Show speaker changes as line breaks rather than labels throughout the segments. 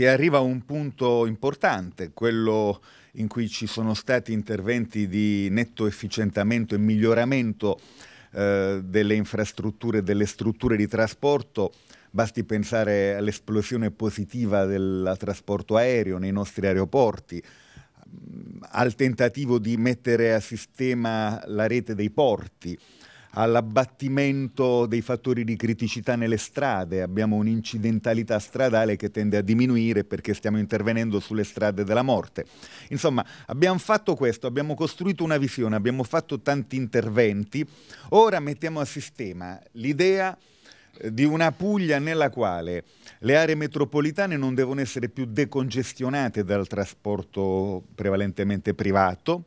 si arriva a un punto importante, quello in cui ci sono stati interventi di netto efficientamento e miglioramento eh, delle infrastrutture, delle strutture di trasporto. Basti pensare all'esplosione positiva del trasporto aereo nei nostri aeroporti, al tentativo di mettere a sistema la rete dei porti all'abbattimento dei fattori di criticità nelle strade, abbiamo un'incidentalità stradale che tende a diminuire perché stiamo intervenendo sulle strade della morte. Insomma, abbiamo fatto questo, abbiamo costruito una visione, abbiamo fatto tanti interventi, ora mettiamo a sistema l'idea eh, di una Puglia nella quale le aree metropolitane non devono essere più decongestionate dal trasporto prevalentemente privato,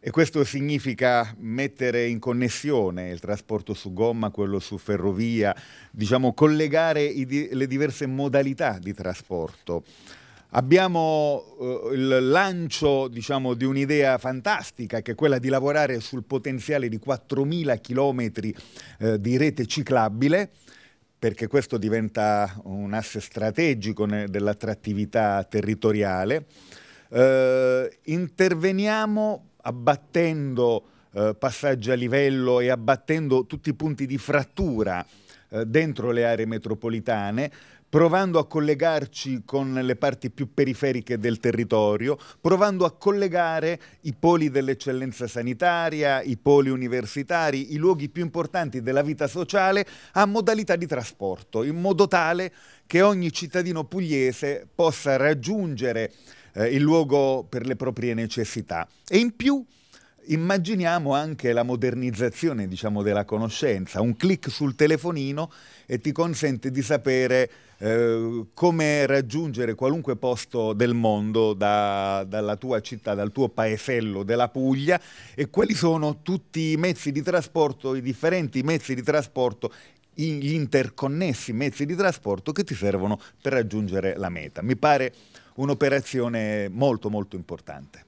e questo significa mettere in connessione il trasporto su gomma, quello su ferrovia, diciamo collegare i, le diverse modalità di trasporto. Abbiamo eh, il lancio diciamo, di un'idea fantastica che è quella di lavorare sul potenziale di 4.000 km eh, di rete ciclabile perché questo diventa un asse strategico dell'attrattività territoriale. Eh, interveniamo abbattendo eh, passaggi a livello e abbattendo tutti i punti di frattura eh, dentro le aree metropolitane, provando a collegarci con le parti più periferiche del territorio, provando a collegare i poli dell'eccellenza sanitaria, i poli universitari, i luoghi più importanti della vita sociale a modalità di trasporto, in modo tale che ogni cittadino pugliese possa raggiungere eh, il luogo per le proprie necessità. E in più immaginiamo anche la modernizzazione diciamo, della conoscenza, un clic sul telefonino e ti consente di sapere eh, come raggiungere qualunque posto del mondo da, dalla tua città, dal tuo paesello della Puglia e quali sono tutti i mezzi di trasporto, i differenti mezzi di trasporto gli interconnessi mezzi di trasporto che ti servono per raggiungere la meta. Mi pare un'operazione molto molto importante.